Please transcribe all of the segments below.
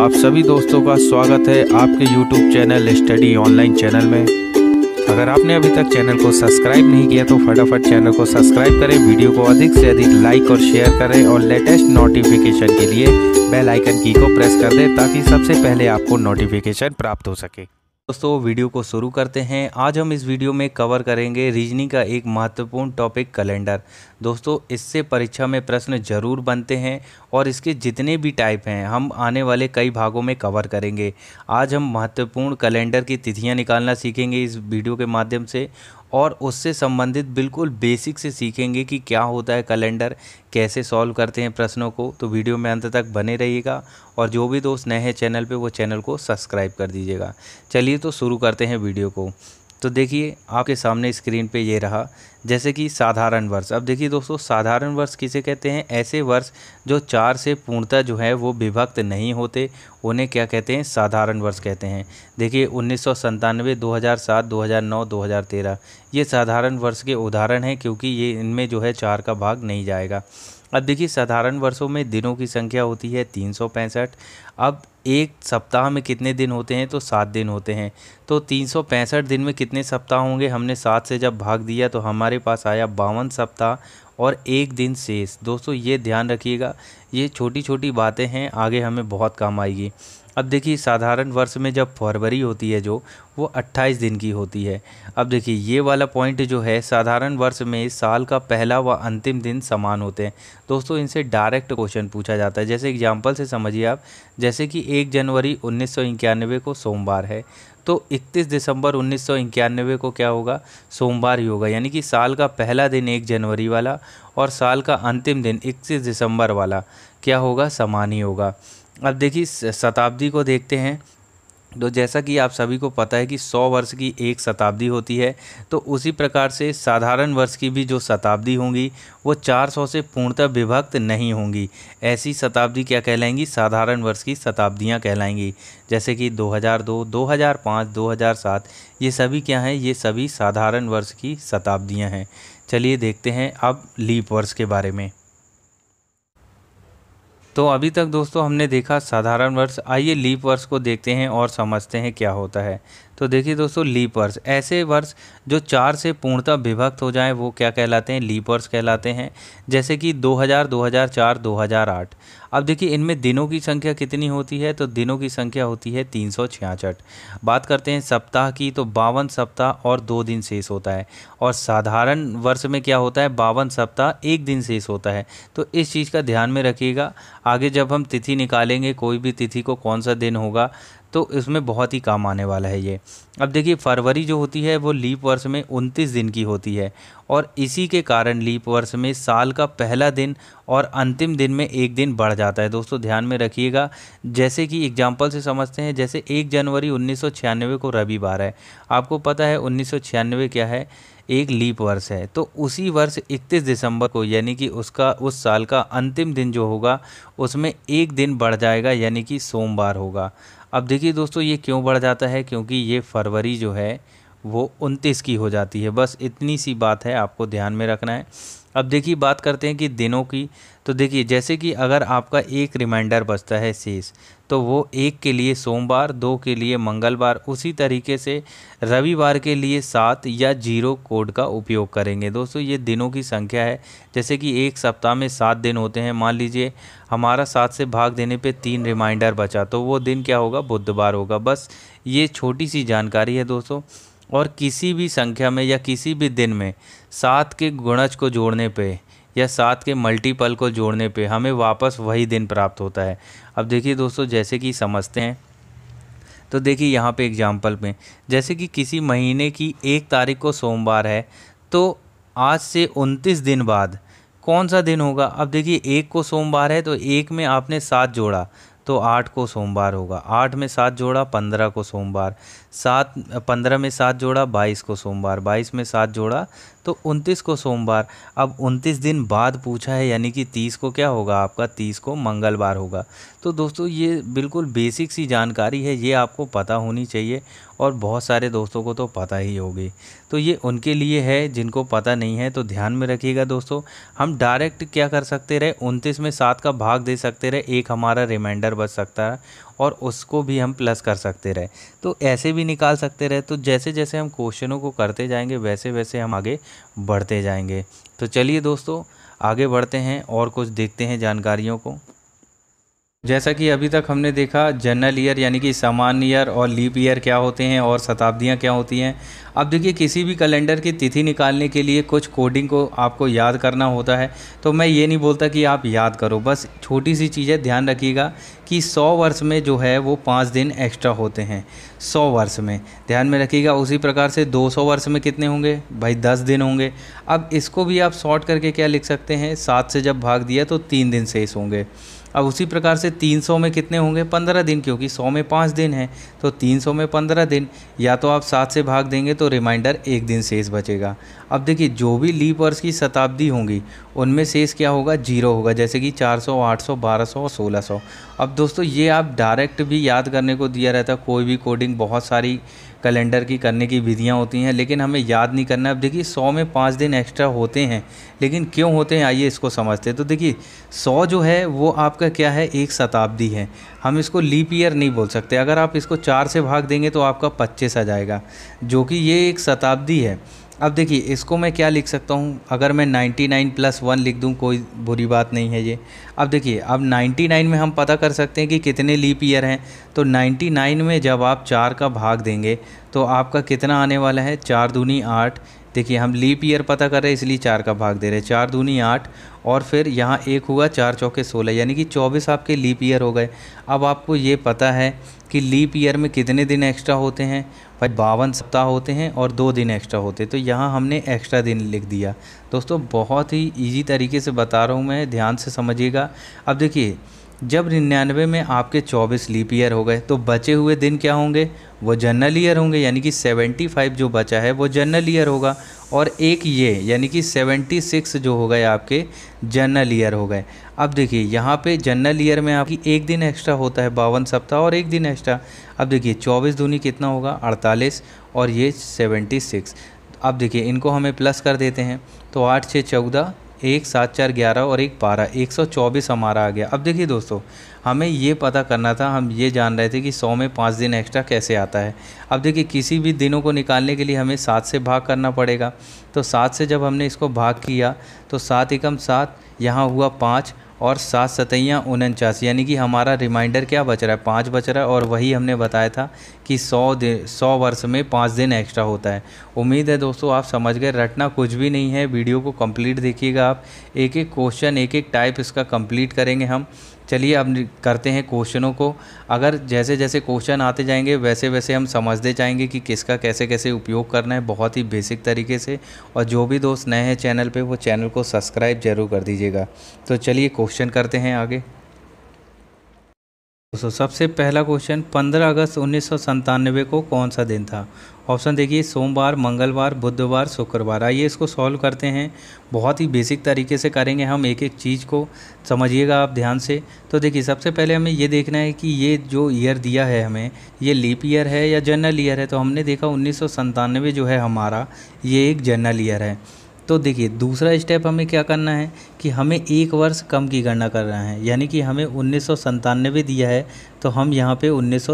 आप सभी दोस्तों का स्वागत है आपके YouTube channel study online channel में अगर आपने अभी तक चैनल को सब्सक्राइब नहीं किया तो फटाफट चैनल को सब्सक्राइब करें वीडियो को अधिक से अधिक लाइक और शेयर करें और लेटेस्ट नोटिफिकेशन के लिए बेल आइकन की को प्रेस कर दें ताकि सबसे पहले आपको नोटिफिकेशन प्राप्त हो सके दोस्तों वीडियो को शुरू करते हैं आज हम इस वीडियो में कवर करेंगे रीजनिंग का एक महत्वपूर्ण टॉपिक कैलेंडर दोस्तों इससे परीक्षा में प्रश्न ज़रूर बनते हैं और इसके जितने भी टाइप हैं हम आने वाले कई भागों में कवर करेंगे आज हम महत्वपूर्ण कैलेंडर की तिथियां निकालना सीखेंगे इस वीडियो के माध्यम से और उससे संबंधित बिल्कुल बेसिक से सीखेंगे कि क्या होता है कैलेंडर कैसे सॉल्व करते हैं प्रश्नों को तो वीडियो में अंत तक बने रहिएगा और जो भी दोस्त नए हैं चैनल पे वो चैनल को सब्सक्राइब कर दीजिएगा चलिए तो शुरू करते हैं वीडियो को तो देखिए आपके सामने स्क्रीन पे ये रहा जैसे कि साधारण वर्ष अब देखिए दोस्तों साधारण वर्ष किसे कहते हैं ऐसे वर्ष जो चार से पूर्णतः जो है वो विभक्त नहीं होते उन्हें क्या कहते हैं साधारण वर्ष कहते हैं देखिए उन्नीस सौ संतानवे दो हज़ार सात दो हज़ार नौ दो हज़ार तेरह ये साधारण वर्ष के उदाहरण हैं क्योंकि ये इनमें जो है चार का भाग नहीं जाएगा अब देखिए साधारण वर्षों में दिनों की संख्या होती है तीन अब एक सप्ताह में कितने दिन होते हैं तो सात दिन होते हैं तो तीन सौ पैंसठ दिन में कितने सप्ताह होंगे हमने सात से जब भाग दिया तो हमारे पास आया बावन सप्ताह और एक दिन शेष दोस्तों ये ध्यान रखिएगा ये छोटी छोटी बातें हैं आगे हमें बहुत काम आएगी अब देखिए साधारण वर्ष में जब फरवरी होती है जो वो 28 दिन की होती है अब देखिए ये वाला पॉइंट जो है साधारण वर्ष में साल का पहला व अंतिम दिन समान होते हैं दोस्तों इनसे डायरेक्ट क्वेश्चन पूछा जाता है जैसे एग्जाम्पल से समझिए आप जैसे कि एक जनवरी उन्नीस को सोमवार है तो 31 दिसंबर उन्नीस को क्या होगा सोमवार ही होगा यानी कि साल का पहला दिन एक जनवरी वाला और साल का अंतिम दिन इकतीस दिसंबर वाला क्या होगा समान ही होगा अब देखिए शताब्दी को देखते हैं तो जैसा कि आप सभी को पता है कि 100 वर्ष की एक शताब्दी होती है तो उसी प्रकार से साधारण वर्ष की भी जो शताब्दी होंगी वो 400 से पूर्णतः विभक्त नहीं होंगी ऐसी शताब्दी क्या कहलाएंगी साधारण वर्ष की शताब्दियाँ कहलाएंगी जैसे कि 2002, 2005, 2007 ये सभी क्या हैं ये सभी साधारण वर्ष की शताब्दियाँ हैं चलिए देखते हैं अब लीप वर्ष के बारे में तो अभी तक दोस्तों हमने देखा साधारण वर्ष आइए लीप वर्ष को देखते हैं और समझते हैं क्या होता है तो देखिए दोस्तों लीप वर्ष ऐसे वर्ष जो चार से पूर्णतः विभक्त हो जाएं वो क्या कहलाते हैं लीप वर्ष कहलाते हैं जैसे कि 2000, 2004, 2008 अब देखिए इनमें दिनों की संख्या कितनी होती है तो दिनों की संख्या होती है तीन बात करते हैं सप्ताह की तो बावन सप्ताह और दो दिन शेष होता है और साधारण वर्ष में क्या होता है बावन सप्ताह एक दिन शेष होता है तो इस चीज़ का ध्यान में रखिएगा आगे जब हम तिथि निकालेंगे कोई भी तिथि को कौन सा दिन होगा तो इसमें बहुत ही काम आने वाला है ये अब देखिए फरवरी जो होती है वो लीप वर्ष में उनतीस दिन की होती है और इसी के कारण लीप वर्ष में साल का पहला दिन और अंतिम दिन में एक दिन बढ़ जाता है दोस्तों ध्यान में रखिएगा जैसे कि एग्जाम्पल से समझते हैं जैसे एक जनवरी उन्नीस को रविवार है आपको पता है उन्नीस क्या है एक लीप वर्ष है तो उसी वर्ष 31 दिसंबर को यानी कि उसका उस साल का अंतिम दिन जो होगा उसमें एक दिन बढ़ जाएगा यानी कि सोमवार होगा अब देखिए दोस्तों ये क्यों बढ़ जाता है क्योंकि ये फरवरी जो है वो उनतीस की हो जाती है बस इतनी सी बात है आपको ध्यान में रखना है अब देखिए बात करते हैं कि दिनों की तो देखिए जैसे कि अगर आपका एक रिमाइंडर बचता है शेष तो वो एक के लिए सोमवार दो के लिए मंगलवार उसी तरीके से रविवार के लिए सात या जीरो कोड का उपयोग करेंगे दोस्तों ये दिनों की संख्या है जैसे कि एक सप्ताह में सात दिन होते हैं मान लीजिए हमारा सात से भाग देने पे तीन रिमाइंडर बचा तो वो दिन क्या होगा बुधवार होगा बस ये छोटी सी जानकारी है दोस्तों और किसी भी संख्या में या किसी भी दिन में सात के गुणज को जोड़ने पर या सात के मल्टीपल को जोड़ने पे हमें वापस वही दिन प्राप्त होता है अब देखिए दोस्तों जैसे कि समझते हैं तो देखिए यहाँ पे एग्जाम्पल में जैसे कि किसी महीने की एक तारीख को सोमवार है तो आज से उनतीस दिन बाद कौन सा दिन होगा अब देखिए एक को सोमवार है तो एक में आपने सात जोड़ा तो आठ को सोमवार होगा आठ में सात जोड़ा पंद्रह को सोमवार सात पंद्रह में सात जोड़ा बाईस को सोमवार बाईस में सात जोड़ा तो 29 को सोमवार अब 29 दिन बाद पूछा है यानी कि 30 को क्या होगा आपका 30 को मंगलवार होगा तो दोस्तों ये बिल्कुल बेसिक सी जानकारी है ये आपको पता होनी चाहिए और बहुत सारे दोस्तों को तो पता ही होगी तो ये उनके लिए है जिनको पता नहीं है तो ध्यान में रखिएगा दोस्तों हम डायरेक्ट क्या कर सकते रहे उनतीस में सात का भाग दे सकते रहे एक हमारा रिमाइंडर बच सकता है और उसको भी हम प्लस कर सकते रहे तो ऐसे भी निकाल सकते रहे तो जैसे जैसे हम क्वेश्चनों को करते जाएंगे वैसे वैसे हम आगे बढ़ते जाएंगे तो चलिए दोस्तों आगे बढ़ते हैं और कुछ देखते हैं जानकारियों को जैसा कि अभी तक हमने देखा जनरल ईयर यानी कि सामान्य ईयर और लीप ईयर क्या होते हैं और शताब्दियाँ क्या होती हैं अब देखिए किसी भी कैलेंडर की तिथि निकालने के लिए कुछ कोडिंग को आपको याद करना होता है तो मैं ये नहीं बोलता कि आप याद करो बस छोटी सी चीज़ है ध्यान रखिएगा कि 100 वर्ष में जो है वो पाँच दिन एक्स्ट्रा होते हैं 100 वर्ष में ध्यान में रखिएगा उसी प्रकार से 200 वर्ष में कितने होंगे भाई 10 दिन होंगे अब इसको भी आप शॉर्ट करके क्या लिख सकते हैं सात से जब भाग दिया तो तीन दिन शेष होंगे अब उसी प्रकार से 300 में कितने होंगे 15 दिन क्योंकि 100 में पाँच दिन है तो 300 में 15 दिन या तो आप सात से भाग देंगे तो रिमाइंडर एक दिन शेष बचेगा अब देखिए जो भी लीप वर्ष की शताब्दी होंगी उनमें शेष क्या होगा जीरो होगा जैसे कि 400, 800, 1200 और 1600 अब दोस्तों ये आप डायरेक्ट भी याद करने को दिया रहता है कोई भी कोडिंग बहुत सारी कैलेंडर की करने की विधियाँ होती हैं लेकिन हमें याद नहीं करना है अब देखिए सौ में पाँच दिन एक्स्ट्रा होते हैं लेकिन क्यों होते हैं आइए इसको समझते हैं तो देखिए सौ जो है वो आपका क्या है एक शताब्दी है हम इसको लीप ईयर नहीं बोल सकते अगर आप इसको चार से भाग देंगे तो आपका पच्चीस आ जाएगा जो कि ये एक शताब्दी है अब देखिए इसको मैं क्या लिख सकता हूँ अगर मैं 99 प्लस वन लिख दूँ कोई बुरी बात नहीं है ये अब देखिए अब 99 में हम पता कर सकते हैं कि कितने लीप ईयर हैं तो 99 में जब आप चार का भाग देंगे तो आपका कितना आने वाला है चार दूनी आठ देखिए हम लीप ईयर पता कर रहे हैं इसलिए चार का भाग दे रहे हैं चार दूनी आठ और फिर यहाँ एक हुआ चार चौके सोलह यानी कि चौबीस आपके लीप ईयर हो गए अब आपको ये पता है कि लीप ईयर में कितने दिन एक्स्ट्रा होते हैं भाई बावन सप्ताह होते हैं और दो दिन एक्स्ट्रा होते हैं तो यहाँ हमने एक्स्ट्रा दिन लिख दिया दोस्तों बहुत ही ईजी तरीके से बता रहा हूँ मैं ध्यान से समझिएगा अब देखिए जब निन्यानवे में आपके 24 लीप ईयर हो गए तो बचे हुए दिन क्या होंगे वो जनरल ईयर होंगे यानी कि 75 जो बचा है वो जनरल ईयर होगा और एक ये यानी कि 76 जो हो गए आपके जनरल ईयर हो गए अब देखिए यहाँ पे जनरल ईयर में आपकी एक दिन एक्स्ट्रा होता है बावन सप्ताह और एक दिन एक्स्ट्रा अब देखिए 24 दूनी कितना होगा 48 और ये 76 अब देखिए इनको हमें प्लस कर देते हैं तो आठ छः चौदह एक सात चार ग्यारह और एक बारह एक सौ चौबीस हमारा आ गया अब देखिए दोस्तों हमें ये पता करना था हम ये जान रहे थे कि सौ में पाँच दिन एक्स्ट्रा कैसे आता है अब देखिए किसी भी दिनों को निकालने के लिए हमें सात से भाग करना पड़ेगा तो सात से जब हमने इसको भाग किया तो सात एकम सात यहाँ हुआ पाँच और सात सतैया उनचास यानी कि हमारा रिमाइंडर क्या बच रहा है पाँच बच रहा है और वही हमने बताया था कि सौ दिन सौ वर्ष में पाँच दिन एक्स्ट्रा होता है उम्मीद है दोस्तों आप समझ गए रटना कुछ भी नहीं है वीडियो को कंप्लीट देखिएगा आप एक एक क्वेश्चन एक एक टाइप इसका कंप्लीट करेंगे हम चलिए अब करते हैं क्वेश्चनों को अगर जैसे जैसे क्वेश्चन आते जाएंगे वैसे वैसे हम समझते जाएंगे कि किसका कैसे कैसे उपयोग करना है बहुत ही बेसिक तरीके से और जो भी दोस्त नए हैं चैनल पे वो चैनल को सब्सक्राइब ज़रूर कर दीजिएगा तो चलिए क्वेश्चन करते हैं आगे दोस्तों सबसे पहला क्वेश्चन 15 अगस्त उन्नीस को कौन सा दिन था ऑप्शन देखिए सोमवार मंगलवार बुधवार शुक्रवार आइए इसको सॉल्व करते हैं बहुत ही बेसिक तरीके से करेंगे हम एक एक चीज़ को समझिएगा आप ध्यान से तो देखिए सबसे पहले हमें ये देखना है कि ये जो ईयर दिया है हमें ये लीप ईयर है या जनरल ईयर है तो हमने देखा उन्नीस जो है हमारा ये एक जनरल ईयर है तो देखिए दूसरा स्टेप हमें क्या करना है कि हमें एक वर्ष कम की गणना करना है यानी कि हमें उन्नीस सौ दिया है तो हम यहाँ पे उन्नीस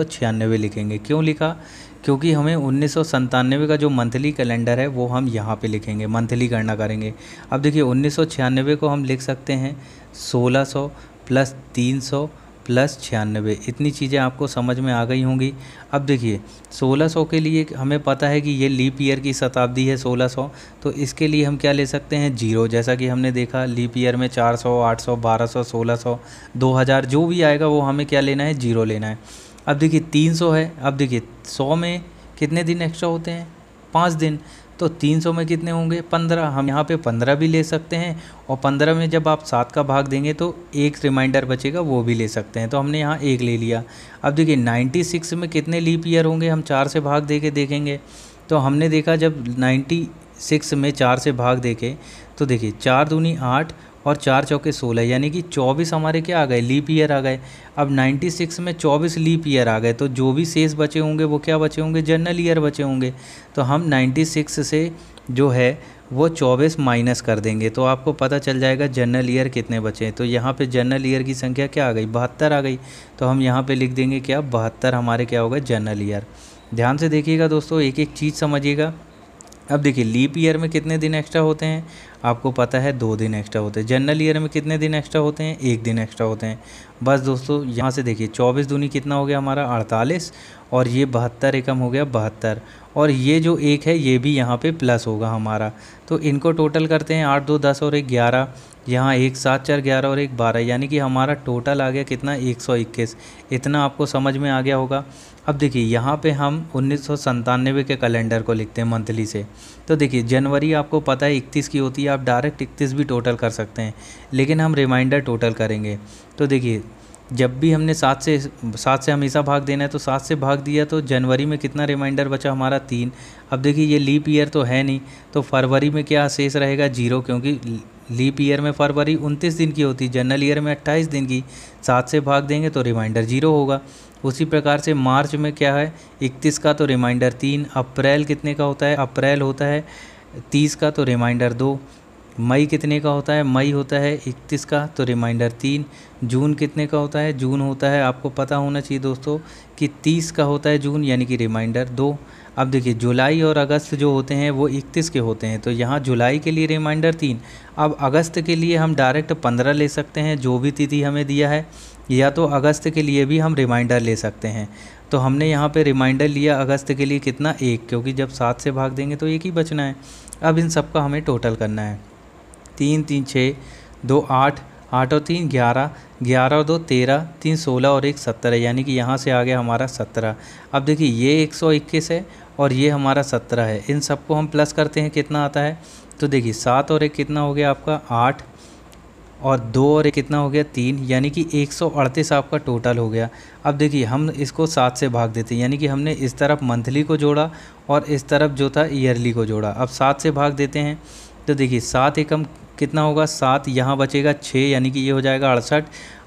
लिखेंगे क्यों लिखा क्योंकि हमें उन्नीस का जो मंथली कैलेंडर है वो हम यहाँ पे लिखेंगे मंथली गणना करेंगे अब देखिए उन्नीस को हम लिख सकते हैं सोलह सौ प्लस तीन सौ प्लस छियानबे इतनी चीज़ें आपको समझ में आ गई होंगी अब देखिए 1600 के लिए हमें पता है कि ये लीप ईयर की शताब्दी है 1600 तो इसके लिए हम क्या ले सकते हैं जीरो जैसा कि हमने देखा लीप ईयर में 400 800 1200 1600 2000 जो भी आएगा वो हमें क्या लेना है जीरो लेना है अब देखिए 300 है अब देखिए 100 में कितने दिन एक्स्ट्रा होते हैं पाँच दिन तो 300 में कितने होंगे 15 हम यहाँ पे 15 भी ले सकते हैं और 15 में जब आप सात का भाग देंगे तो एक रिमाइंडर बचेगा वो भी ले सकते हैं तो हमने यहाँ एक ले लिया अब देखिए 96 में कितने लीप ईयर होंगे हम चार से भाग दे के देखेंगे तो हमने देखा जब नाइन्टी सिक्स में चार से भाग देखे तो देखिए चार दूनी आठ और चार चौके सोलह यानी कि चौबीस हमारे क्या आ गए लीप ईयर आ गए अब नाइन्टी सिक्स में चौबीस लीप ईयर आ गए तो जो भी शेष बचे होंगे वो क्या बचे होंगे जनरल ईयर बचे होंगे तो हम नाइन्टी सिक्स से जो है वो चौबीस माइनस कर देंगे तो आपको पता चल जाएगा जनरल ईयर कितने बचे हैं तो यहाँ पे जनरल ईयर की संख्या क्या आ गई बहत्तर आ गई तो हम यहाँ पे लिख देंगे क्या बहत्तर हमारे क्या होगा जनरल ईयर ध्यान से देखिएगा दोस्तों एक एक चीज़ समझिएगा अब देखिए लीप ईयर में कितने दिन एक्स्ट्रा होते हैं आपको पता है दो दिन एक्स्ट्रा होते हैं जनरल ईयर में कितने दिन एक्स्ट्रा होते हैं एक दिन एक्स्ट्रा होते हैं बस दोस्तों यहाँ से देखिए चौबीस दूनी कितना हो गया हमारा अड़तालीस और ये बहत्तर एकम हो गया बहत्तर और ये जो एक है ये भी यहाँ पे प्लस होगा हमारा तो इनको टोटल करते हैं आठ दो दस और एक ग्यारह यहाँ एक सात चार ग्यारह और एक बारह यानी कि हमारा टोटल आ गया कितना एक सौ इक्कीस इतना आपको समझ में आ गया होगा अब देखिए यहाँ पे हम उन्नीस के कैलेंडर को लिखते हैं मंथली से तो देखिए जनवरी आपको पता है इकतीस की होती है आप डायरेक्ट इकतीस भी टोटल कर सकते हैं लेकिन हम रिमाइंडर टोटल करेंगे तो देखिए जब भी हमने सात से सात से हमेशा भाग देना है तो सात से भाग दिया तो जनवरी में कितना रिमाइंडर बचा हमारा तीन अब देखिए ये लीप ईयर तो है नहीं तो फरवरी में क्या शेष रहेगा जीरो क्योंकि लीप ईयर में फरवरी उनतीस दिन की होती है जनरल ईयर में अट्ठाईस दिन की सात से भाग देंगे तो रिमाइंडर जीरो होगा उसी प्रकार से मार्च में क्या है इकतीस का तो रिमाइंडर तीन अप्रैल कितने का होता है अप्रैल होता है तीस का तो रिमाइंडर दो मई कितने का होता है मई होता है इकतीस का तो रिमाइंडर तीन जून कितने का होता है जून होता है आपको पता होना चाहिए दोस्तों कि तीस का होता है जून यानी कि रिमाइंडर दो अब देखिए जुलाई और अगस्त जो होते हैं वो इकतीस के होते हैं तो यहाँ जुलाई के लिए रिमाइंडर तीन अब अगस्त के लिए हम डायरेक्ट पंद्रह ले सकते हैं जो भी तिथि हमें दिया है या तो अगस्त के लिए भी हम रिमाइंडर ले सकते हैं तो हमने यहाँ पे रिमाइंडर लिया अगस्त के लिए कितना एक क्योंकि जब सात से भाग देंगे तो एक ही बचना है अब इन सब का हमें टोटल करना है तीन तीन छः दो आठ आठ और तीन ग्यारह ग्यारह और दो तेरह तीन सोलह और एक सत्तर है यानी कि यहाँ से आ गया हमारा सत्रह अब देखिए ये एक सौ इक्कीस है और ये हमारा सत्रह है इन सबको हम प्लस करते हैं कितना आता है तो देखिए सात और एक कितना हो गया आपका आठ और दो और एक कितना हो गया तीन यानी कि एक सौ अड़तीस आपका टोटल हो गया अब देखिए हम इसको सात से भाग देते हैं यानी कि हमने इस तरफ मंथली को जोड़ा और इस तरफ जो था ईयरली को जोड़ा अब सात से भाग देते हैं तो देखिए सात एकम कितना होगा सात यहाँ बचेगा छः यानी कि ये हो जाएगा अड़सठ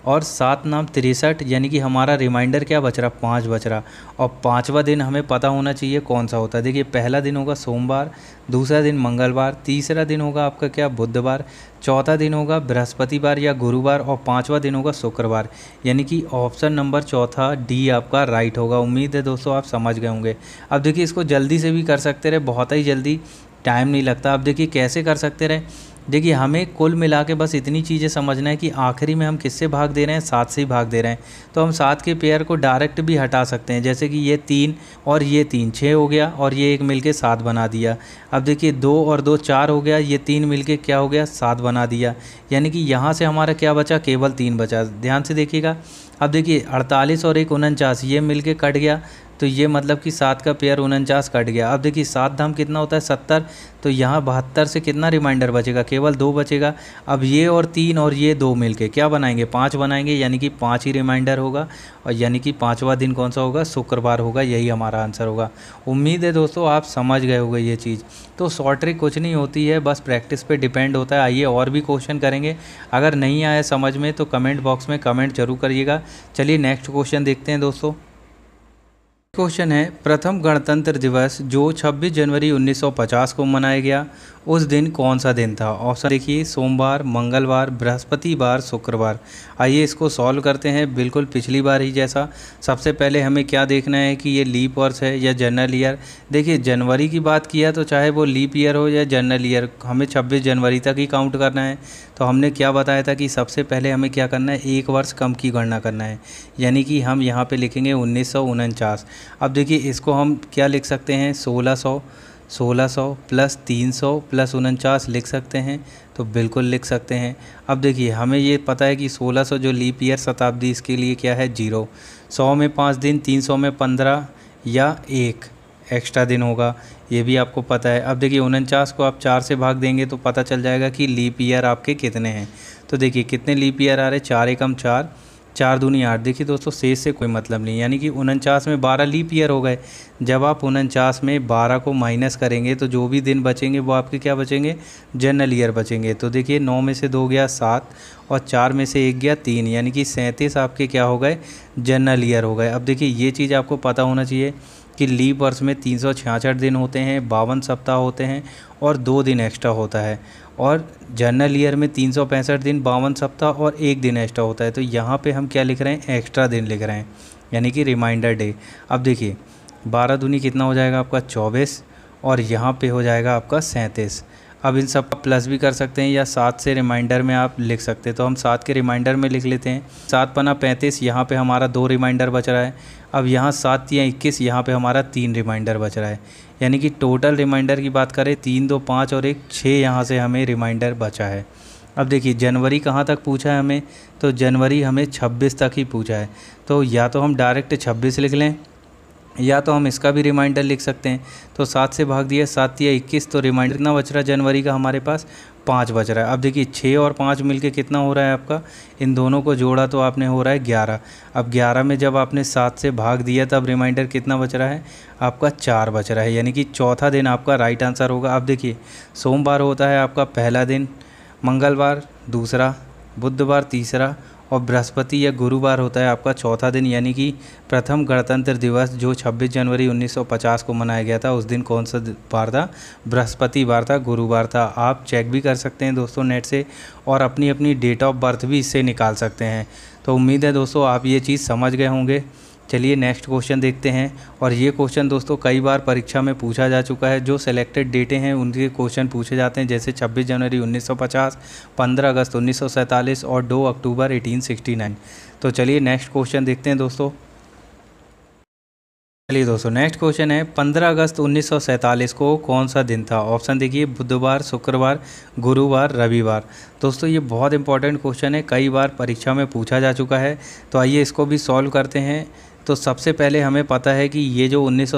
और सात नाम तिरसठ यानी कि हमारा रिमाइंडर क्या बच रहा पाँच बच रहा और पाँचवा दिन हमें पता होना चाहिए कौन सा होता है देखिए पहला दिन होगा सोमवार दूसरा दिन मंगलवार तीसरा दिन होगा आपका क्या बुधवार चौथा दिन होगा बृहस्पतिवार या गुरुवार और पाँचवा दिन होगा शुक्रवार यानी कि ऑप्शन नंबर चौथा डी आपका राइट होगा उम्मीद है दोस्तों आप समझ गए होंगे अब देखिए इसको जल्दी से भी कर सकते रहे बहुत ही जल्दी टाइम नहीं लगता अब देखिए कैसे कर सकते रहे देखिए हमें कुल मिला के बस इतनी चीज़ें समझना है कि आखिरी में हम किससे भाग दे रहे हैं सात से ही भाग दे रहे हैं तो हम सात के पेयर को डायरेक्ट भी हटा सकते हैं जैसे कि ये तीन और ये तीन छः हो गया और ये एक मिलके सात बना दिया अब देखिए दो और दो चार हो गया ये तीन मिलके क्या हो गया सात बना दिया यानी कि यहाँ से हमारा क्या बचा केवल तीन बचा ध्यान से देखिएगा अब देखिए अड़तालीस और एक उनचास ये मिल कट गया तो ये मतलब कि सात का पेयर उनचास कट गया अब देखिए सात धाम कितना होता है सत्तर तो यहाँ बहत्तर से कितना रिमाइंडर बचेगा केवल दो बचेगा अब ये और तीन और ये दो मिल के क्या बनाएंगे पाँच बनाएंगे यानी कि पाँच ही रिमाइंडर होगा और यानी कि पाँचवा दिन कौन सा होगा शुक्रवार होगा यही हमारा आंसर होगा उम्मीद है दोस्तों आप समझ गए होगा ये चीज़ तो शॉर्ट ट्रिक कुछ नहीं होती है बस प्रैक्टिस पे डिपेंड होता है आइए और भी क्वेश्चन करेंगे अगर नहीं आया समझ में तो कमेंट बॉक्स में कमेंट जरूर करिएगा चलिए नेक्स्ट क्वेश्चन देखते हैं दोस्तों क्वेश्चन है प्रथम गणतंत्र दिवस जो 26 जनवरी 1950 को मनाया गया उस दिन कौन सा दिन था ऑप्शन देखिए सोमवार मंगलवार बृहस्पतिवार शुक्रवार आइए इसको सॉल्व करते हैं बिल्कुल पिछली बार ही जैसा सबसे पहले हमें क्या देखना है कि ये लीप वर्ष है या जनरल ईयर देखिए जनवरी की बात किया तो चाहे वो लीप ईयर हो या जनरल ईयर हमें छब्बीस जनवरी तक ही काउंट करना है तो हमने क्या बताया था कि सबसे पहले हमें क्या करना है एक वर्ष कम की गणना करना है यानी कि हम यहाँ पे लिखेंगे उन्नीस अब देखिए इसको हम क्या लिख सकते हैं सोलह सौ सोलह सौ प्लस तीन सौ प्लस उनचास लिख सकते हैं तो बिल्कुल लिख सकते हैं अब देखिए हमें ये पता है कि सोलह सौ जो लीप ईयर शताब्दी इसके लिए क्या है जीरो सौ में पाँच दिन तीन सौ में पंद्रह या एक एक्स्ट्रा दिन होगा ये भी आपको पता है अब देखिए उनचास को आप चार से भाग देंगे तो पता चल जाएगा कि लीप ईयर आपके कितने हैं तो देखिए कितने लीप ईयर आ रहे चार एकम चार चार दूनी आठ देखिए दोस्तों शेष से कोई मतलब नहीं यानी कि उनचास में बारह लीप ईयर हो गए जब आप उनचास में बारह को माइनस करेंगे तो जो भी दिन बचेंगे वो आपके क्या बचेंगे जनरल ईयर बचेंगे तो देखिए नौ में से दो गया सात और चार में से एक गया तीन यानी कि सैंतीस आपके क्या हो गए जनरल ईयर हो गए अब देखिए ये चीज़ आपको पता होना चाहिए कि लीप वर्ष में तीन दिन होते हैं बावन सप्ताह होते हैं और दो दिन एक्स्ट्रा होता है और जर्नल ईयर में तीन दिन बावन सप्ताह और एक दिन एक्स्ट्रा होता है तो यहाँ पे हम क्या लिख रहे हैं एक्स्ट्रा दिन लिख रहे हैं यानी कि रिमाइंडर डे अब देखिए बारह दूनी कितना हो जाएगा आपका चौबीस और यहाँ पे हो जाएगा आपका सैंतीस अब इन सब प्लस भी कर सकते हैं या सात से रिमाइंडर में आप लिख सकते हैं तो हम सात के रिमाइंडर में लिख लेते हैं सात पना पैंतीस यहाँ पे हमारा दो रिमाइंडर बच रहा है अब यहाँ सात या इक्कीस यहाँ पे हमारा तीन रिमाइंडर बच रहा है यानी कि टोटल रिमाइंडर की बात करें तीन दो पाँच और एक छः यहाँ से हमें रिमाइंडर बचा है अब देखिए जनवरी कहाँ तक पूछा है हमें तो जनवरी हमें छब्बीस तक ही पूछा है तो या तो हम डायरेक्ट छब्बीस लिख लें या तो हम इसका भी रिमाइंडर लिख सकते हैं तो सात से भाग दिया सात या इक्कीस तो रिमाइंडर कितना बच रहा है जनवरी का हमारे पास पाँच बच रहा है अब देखिए छः और पाँच मिलके कितना हो रहा है आपका इन दोनों को जोड़ा तो आपने हो रहा है ग्यारह अब ग्यारह में जब आपने सात से भाग दिया तब रिमाइंडर कितना बच रहा है आपका चार बच रहा है यानी कि चौथा दिन आपका राइट आंसर होगा अब देखिए सोमवार होता है आपका पहला दिन मंगलवार दूसरा बुधवार तीसरा और बृहस्पति या गुरुवार होता है आपका चौथा दिन यानी कि प्रथम गणतंत्र दिवस जो 26 जनवरी 1950 को मनाया गया था उस दिन कौन सा बार था बृहस्पतिवार था गुरुवार था आप चेक भी कर सकते हैं दोस्तों नेट से और अपनी अपनी डेट ऑफ बर्थ भी इससे निकाल सकते हैं तो उम्मीद है दोस्तों आप ये चीज़ समझ गए होंगे चलिए नेक्स्ट क्वेश्चन देखते हैं और ये क्वेश्चन दोस्तों कई बार परीक्षा में पूछा जा चुका है जो सिलेक्टेड डेटें हैं उनके क्वेश्चन पूछे जाते हैं जैसे 26 जनवरी 1950, 15 अगस्त 1947 और 2 अक्टूबर 1869 तो चलिए नेक्स्ट क्वेश्चन देखते हैं दोस्तों चलिए दोस्तों नेक्स्ट क्वेश्चन है 15 अगस्त 1947 को कौन सा दिन था ऑप्शन देखिए बुधवार शुक्रवार गुरुवार रविवार दोस्तों ये बहुत इंपॉर्टेंट क्वेश्चन है कई बार परीक्षा में पूछा जा चुका है तो आइए इसको भी सॉल्व करते हैं तो सबसे पहले हमें पता है कि ये जो उन्नीस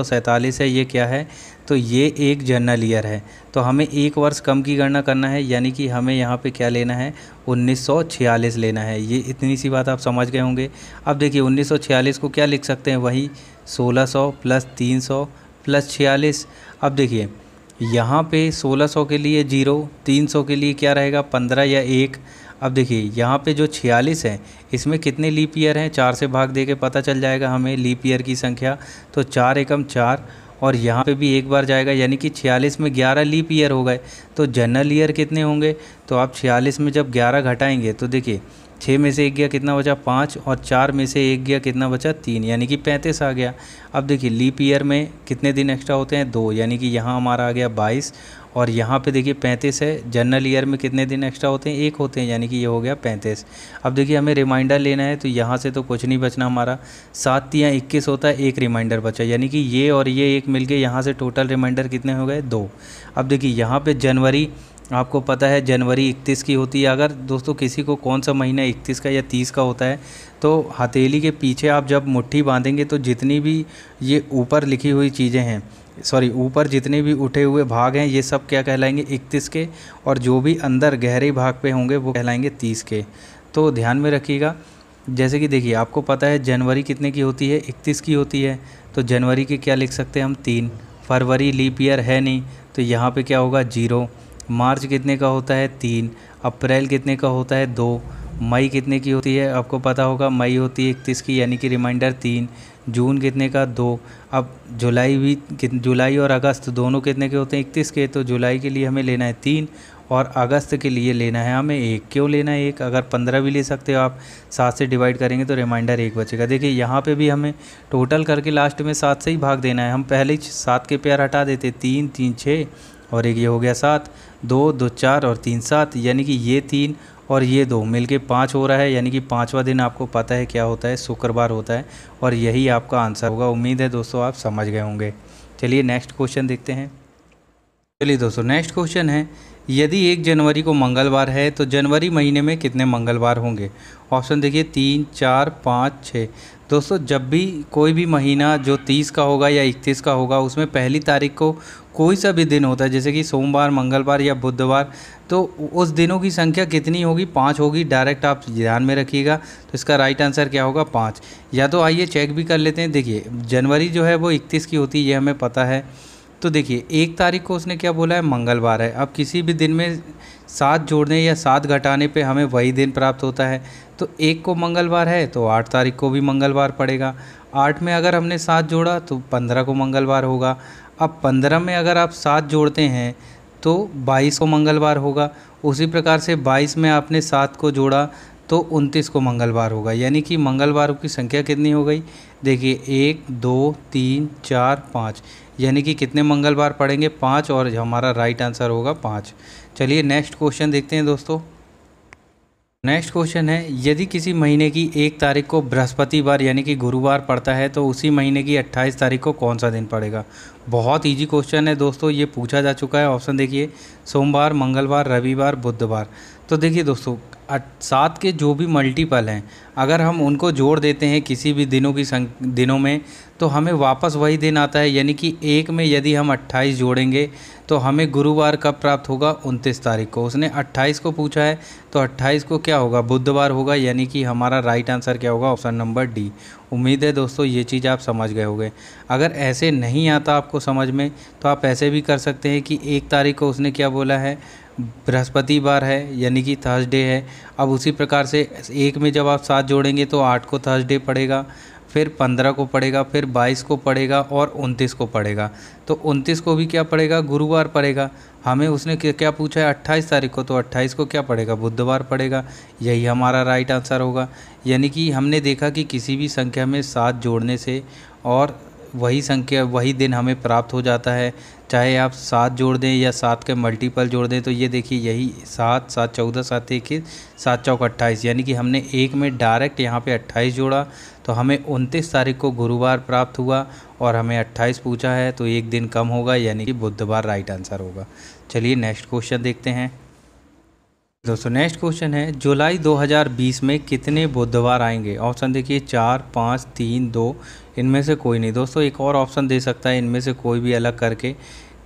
है ये क्या है तो ये एक जर्नल ईयर है तो हमें एक वर्ष कम की गणना करना है यानी कि हमें यहाँ पे क्या लेना है 1946 लेना है ये इतनी सी बात आप समझ गए होंगे अब देखिए 1946 को क्या लिख सकते हैं वही 1600 प्लस 300 प्लस छियालीस अब देखिए यहाँ पे 1600 के लिए जीरो 300 के लिए क्या रहेगा पंद्रह या एक अब देखिए यहाँ पे जो छियालीस है इसमें कितने लीप ईयर हैं चार से भाग दे के पता चल जाएगा हमें लीप ईयर की संख्या तो चार एकम चार और यहाँ पे भी एक बार जाएगा यानी कि छियालीस में ग्यारह लीप ईयर हो गए तो जनरल ईयर कितने होंगे तो आप छियालीस में जब ग्यारह घटाएंगे तो देखिए छः में से एक गया कितना बचा पाँच और चार में से एक गया कितना बचा तीन यानी कि पैंतीस आ गया अब देखिए लीप ईयर में कितने दिन एक्स्ट्रा होते हैं दो यानी कि यहाँ हमारा आ गया बाईस और यहाँ पे देखिए पैंतीस है जनरल ईयर में कितने दिन एक्स्ट्रा होते हैं एक होते हैं यानी कि ये हो गया पैंतीस अब देखिए हमें रिमाइंडर लेना है तो यहाँ से तो कुछ नहीं बचना हमारा सात या इक्कीस होता है एक रिमाइंडर बचा यानी कि ये और ये एक मिलके यहाँ से टोटल रिमाइंडर कितने हो गए दो अब देखिए यहाँ पे जनवरी आपको पता है जनवरी इकतीस की होती है अगर दोस्तों किसी को कौन सा महीना इकतीस का या तीस का होता है तो हथेली के पीछे आप जब मुट्ठी बांधेंगे तो जितनी भी ये ऊपर लिखी हुई चीज़ें हैं सॉरी ऊपर जितने भी उठे हुए भाग हैं ये सब क्या कहलाएंगे इकतीस के और जो भी अंदर गहरे भाग पे होंगे वो कहलाएंगे तीस के तो ध्यान में रखिएगा जैसे कि देखिए आपको पता है जनवरी कितने की होती है इकतीस की होती है तो जनवरी के क्या लिख सकते हैं हम तीन फरवरी लीप ईयर है नहीं तो यहाँ पर क्या होगा जीरो मार्च कितने का होता है तीन अप्रैल कितने का होता है दो मई कितने की होती है आपको पता होगा मई होती है इकतीस की यानी कि रिमाइंडर तीन जून कितने का दो अब जुलाई भी जुलाई और अगस्त दोनों कितने के होते हैं इकतीस के तो जुलाई के लिए हमें लेना है तीन और अगस्त के लिए लेना है हमें एक क्यों लेना है एक अगर पंद्रह भी ले सकते हो आप सात से डिवाइड करेंगे तो रिमाइंडर एक बचेगा देखिए यहाँ पे भी हमें टोटल करके लास्ट में सात से ही भाग देना है हम पहले सात के पेयर हटा देते तीन तीन छः और एक ये हो गया सात दो दो चार और तीन सात यानी कि ये तीन और ये दो मिल के पाँच हो रहा है यानी कि पाँचवा दिन आपको पता है क्या होता है शुक्रवार होता है और यही आपका आंसर होगा उम्मीद है दोस्तों आप समझ गए होंगे चलिए नेक्स्ट क्वेश्चन देखते हैं चलिए दोस्तों नेक्स्ट क्वेश्चन है यदि एक जनवरी को मंगलवार है तो जनवरी महीने में कितने मंगलवार होंगे ऑप्शन देखिए तीन चार पाँच छः दोस्तों जब भी कोई भी महीना जो तीस का होगा या इकतीस का होगा उसमें पहली तारीख को कोई सा भी दिन होता है जैसे कि सोमवार मंगलवार या बुधवार तो उस दिनों की संख्या कितनी होगी पाँच होगी डायरेक्ट आप ध्यान में रखिएगा तो इसका राइट आंसर क्या होगा पाँच या तो आइए चेक भी कर लेते हैं देखिए जनवरी जो है वो इकतीस की होती है ये हमें पता है तो देखिए एक तारीख को उसने क्या बोला है मंगलवार है अब किसी भी दिन में सात जोड़ने या सात घटाने पे हमें वही दिन प्राप्त होता है तो एक को मंगलवार है तो आठ तारीख को भी मंगलवार पड़ेगा आठ में अगर हमने सात जोड़ा तो पंद्रह को मंगलवार होगा अब पंद्रह में अगर आप सात जोड़ते हैं तो बाईस को मंगलवार होगा उसी प्रकार से बाईस में आपने सात को जोड़ा तो उनतीस को मंगलवार होगा यानी कि मंगलवारों की संख्या कितनी हो गई देखिए एक दो तीन चार पाँच यानी कि कितने मंगलवार पड़ेंगे पाँच और हमारा राइट आंसर होगा पाँच चलिए नेक्स्ट क्वेश्चन देखते हैं दोस्तों नेक्स्ट क्वेश्चन है यदि किसी महीने की एक तारीख को बृहस्पतिवार यानी कि गुरुवार पड़ता है तो उसी महीने की अट्ठाईस तारीख को कौन सा दिन पड़ेगा बहुत इजी क्वेश्चन है दोस्तों ये पूछा जा चुका है ऑप्शन देखिए सोमवार मंगलवार रविवार बुधवार तो देखिए दोस्तों सात के जो भी मल्टीपल हैं अगर हम उनको जोड़ देते हैं किसी भी दिनों की संख दिनों में तो हमें वापस वही दिन आता है यानी कि एक में यदि हम अट्ठाईस जोड़ेंगे तो हमें गुरुवार कब प्राप्त होगा उनतीस तारीख को उसने अट्ठाईस को पूछा है तो अट्ठाईस को क्या होगा बुधवार होगा यानी कि हमारा राइट आंसर क्या होगा ऑप्शन नंबर डी उम्मीद है दोस्तों ये चीज़ आप समझ गए होंगे अगर ऐसे नहीं आता आपको समझ में तो आप ऐसे भी कर सकते हैं कि एक तारीख को उसने क्या बोला है बृहस्पतिवार है यानी कि थर्सडे है अब उसी प्रकार से एक में जब आप सात जोड़ेंगे तो आठ को थर्सडे पड़ेगा फिर पंद्रह को पड़ेगा फिर बाईस को पड़ेगा और उनतीस को पड़ेगा तो उनतीस को भी क्या पड़ेगा गुरुवार पड़ेगा हमें उसने क्या पूछा है अट्ठाईस तारीख को तो अट्ठाईस को क्या पड़ेगा बुधवार पड़ेगा यही हमारा राइट आंसर होगा यानी कि हमने देखा कि किसी भी संख्या में सात जोड़ने से और वही संख्या वही दिन हमें प्राप्त हो जाता है चाहे आप सात जोड़ दें या सात के मल्टीपल जोड़ दें तो ये देखिए यही सात सात चौदह सात इक्कीस सात चौक अट्ठाईस यानी कि हमने एक में डायरेक्ट यहाँ पे अट्ठाईस जोड़ा तो हमें उनतीस तारीख को गुरुवार प्राप्त हुआ और हमें अट्ठाईस पूछा है तो एक दिन कम होगा यानी कि बुधवार राइट आंसर होगा चलिए नेक्स्ट क्वेश्चन देखते हैं दोस्तों नेक्स्ट क्वेश्चन है जुलाई 2020 में कितने बुधवार आएंगे ऑप्शन देखिए चार पाँच तीन दो इनमें से कोई नहीं दोस्तों एक और ऑप्शन दे सकता है इनमें से कोई भी अलग करके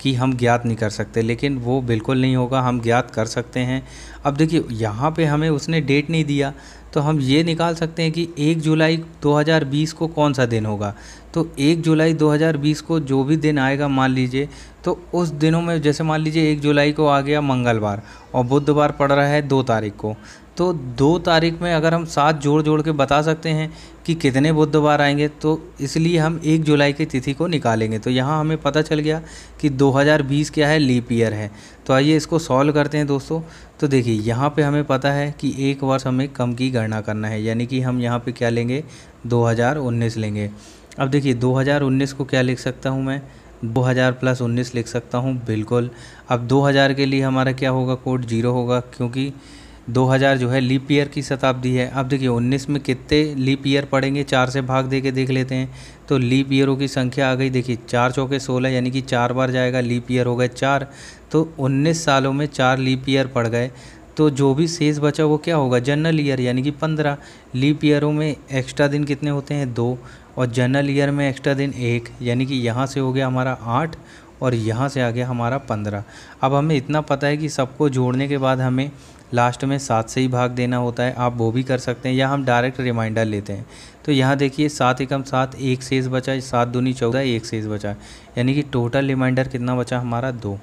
कि हम ज्ञात नहीं कर सकते लेकिन वो बिल्कुल नहीं होगा हम ज्ञात कर सकते हैं अब देखिए यहाँ पे हमें उसने डेट नहीं दिया तो हम ये निकाल सकते हैं कि एक जुलाई 2020 को कौन सा दिन होगा तो एक जुलाई 2020 को जो भी दिन आएगा मान लीजिए तो उस दिनों में जैसे मान लीजिए एक जुलाई को आ गया मंगलवार और बुधवार पड़ रहा है दो तारीख को तो दो तारीख में अगर हम सात जोड़ जोड़ के बता सकते हैं कि कितने बुधवार आएंगे तो इसलिए हम एक जुलाई की तिथि को निकालेंगे तो यहाँ हमें पता चल गया कि 2020 क्या है लीप ईयर है तो आइए इसको सॉल्व करते हैं दोस्तों तो देखिए यहाँ पे हमें पता है कि एक वर्ष हमें कम की गणना करना है यानी कि हम यहाँ पे क्या लेंगे 2019 लेंगे अब देखिए 2019 को क्या लिख सकता हूँ मैं 2000 प्लस उन्नीस लिख सकता हूँ बिल्कुल अब 2000 के लिए हमारा क्या होगा कोड जीरो होगा क्योंकि 2000 जो है लीप ईयर की शताब्दी है अब देखिए 19 में कितने लीप ईयर पड़ेंगे चार से भाग दे के देख लेते हैं तो लीप ईयरों की संख्या आ गई देखिए चार चौके सोलह यानी कि चार बार जाएगा लीप ईयर हो गए चार तो 19 सालों में चार लीप ईयर पड़ गए तो जो भी शेष बचा वो क्या होगा जनरल ईयर यानी कि पंद्रह लीप ईयरों में एक्स्ट्रा दिन कितने होते हैं दो और जनरल ईयर में एक्स्ट्रा दिन एक यानी कि यहाँ से हो गया हमारा आठ और यहाँ से आ गया हमारा पंद्रह अब हमें इतना पता है कि सबको जोड़ने के बाद हमें लास्ट में सात से ही भाग देना होता है आप वो भी कर सकते हैं या हम डायरेक्ट रिमाइंडर लेते हैं तो यहाँ देखिए सात एकम सात एक सेज बचा सात दूनी चौदह एक सेज बचा यानी कि टोटल रिमाइंडर कितना बचा हमारा दो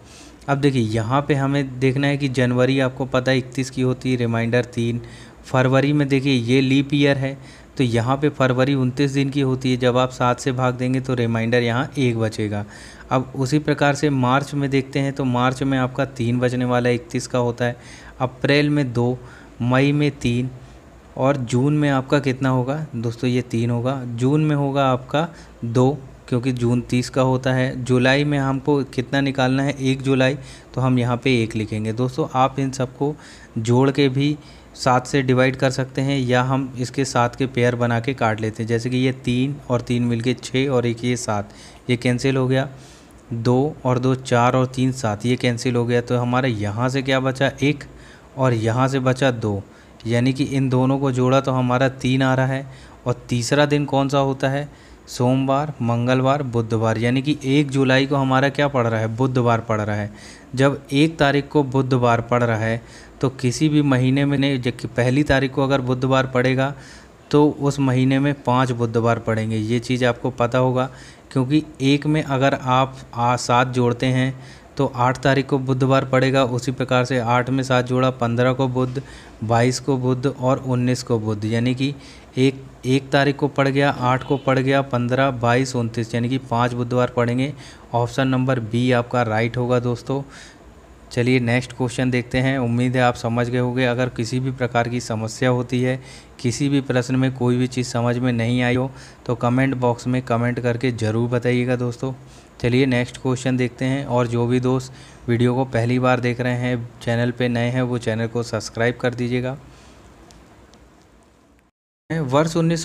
अब देखिए यहाँ पे हमें देखना है कि जनवरी आपको पता है इकतीस की होती है रिमाइंडर तीन फरवरी में देखिए ये लीप ईयर है तो यहाँ पे फरवरी उनतीस दिन की होती है जब आप सात से भाग देंगे तो रिमाइंडर यहाँ एक बचेगा अब उसी प्रकार से मार्च में देखते हैं तो मार्च में आपका तीन बचने वाला इकतीस का होता है अप्रैल में दो मई में तीन और जून में आपका कितना होगा दोस्तों ये तीन होगा जून में होगा आपका दो क्योंकि जून तीस का होता है जुलाई में हमको कितना निकालना है एक जुलाई तो हम यहाँ पे एक लिखेंगे दोस्तों आप इन सबको जोड़ के भी सात से डिवाइड कर सकते हैं या हम इसके सात के पेयर बना के काट लेते हैं जैसे कि ये तीन और तीन मिल के छः और एक ये सात ये कैंसिल हो गया दो और दो चार और तीन सात ये कैंसिल हो गया तो हमारा यहाँ से क्या बचा एक और यहाँ से बचा दो यानी कि इन दोनों को जोड़ा तो हमारा तीन आ रहा है और तीसरा दिन कौन सा होता है सोमवार मंगलवार बुधवार यानी कि एक जुलाई को हमारा क्या पड़ रहा है बुधवार पड़ रहा है जब एक तारीख को बुधवार पड़ रहा है तो किसी भी महीने में नहीं जबकि पहली तारीख को अगर बुधवार पड़ेगा तो उस महीने में पाँच बुधवार पड़ेंगे ये चीज़ आपको पता होगा क्योंकि एक में अगर आप आ सात जोड़ते हैं तो आठ तारीख को बुधवार पड़ेगा उसी प्रकार से आठ में सात जोड़ा पंद्रह को बुध बाईस को बुध और उन्नीस को बुध यानी कि एक एक तारीख को पड़ गया आठ को पड़ गया पंद्रह बाईस उनतीस यानी कि पाँच बुधवार पड़ेंगे ऑप्शन नंबर बी आपका राइट होगा दोस्तों चलिए नेक्स्ट क्वेश्चन देखते हैं उम्मीद है आप समझ गए होंगे अगर किसी भी प्रकार की समस्या होती है किसी भी प्रश्न में कोई भी चीज़ समझ में नहीं आई हो तो कमेंट बॉक्स में कमेंट करके ज़रूर बताइएगा दोस्तों चलिए नेक्स्ट क्वेश्चन देखते हैं और जो भी दोस्त वीडियो को पहली बार देख रहे हैं चैनल पे नए हैं वो चैनल को सब्सक्राइब कर दीजिएगा वर्ष उन्नीस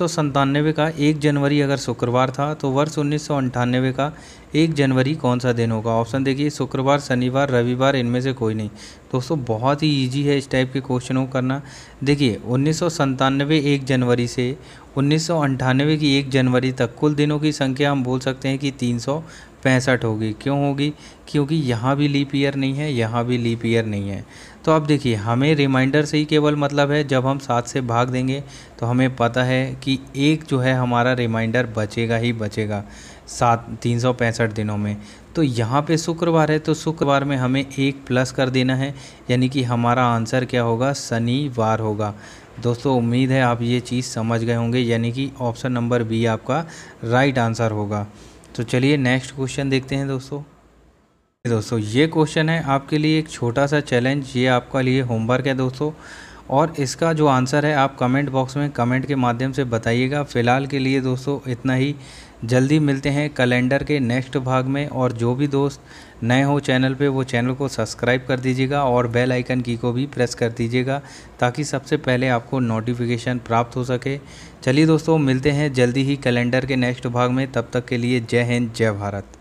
का एक जनवरी अगर शुक्रवार था तो वर्ष उन्नीस का एक जनवरी कौन सा दिन होगा ऑप्शन देखिए शुक्रवार शनिवार रविवार इनमें से कोई नहीं दोस्तों बहुत ही इजी है इस टाइप के क्वेश्चनों को करना देखिए उन्नीस सौ एक जनवरी से उन्नीस की एक जनवरी तक कुल दिनों की संख्या हम बोल सकते हैं कि तीन पैंसठ होगी क्यों होगी क्योंकि यहाँ भी लीप ईयर नहीं है यहाँ भी लीप ईयर नहीं है तो अब देखिए हमें रिमाइंडर से ही केवल मतलब है जब हम सात से भाग देंगे तो हमें पता है कि एक जो है हमारा रिमाइंडर बचेगा ही बचेगा सात तीन सौ पैंसठ दिनों में तो यहाँ पे शुक्रवार है तो शुक्रवार में हमें एक प्लस कर देना है यानी कि हमारा आंसर क्या होगा शनिवार होगा दोस्तों उम्मीद है आप ये चीज़ समझ गए होंगे यानी कि ऑप्शन नंबर बी आपका राइट आंसर होगा तो चलिए नेक्स्ट क्वेश्चन देखते हैं दोस्तों दोस्तों ये क्वेश्चन है आपके लिए एक छोटा सा चैलेंज ये आपका लिए होमवर्क है दोस्तों और इसका जो आंसर है आप कमेंट बॉक्स में कमेंट के माध्यम से बताइएगा फ़िलहाल के लिए दोस्तों इतना ही जल्दी मिलते हैं कैलेंडर के नेक्स्ट भाग में और जो भी दोस्त नए हो चैनल पे वो चैनल को सब्सक्राइब कर दीजिएगा और बेल आइकन की को भी प्रेस कर दीजिएगा ताकि सबसे पहले आपको नोटिफिकेशन प्राप्त हो सके चलिए दोस्तों मिलते हैं जल्दी ही कैलेंडर के नेक्स्ट भाग में तब तक के लिए जय हिंद जय भारत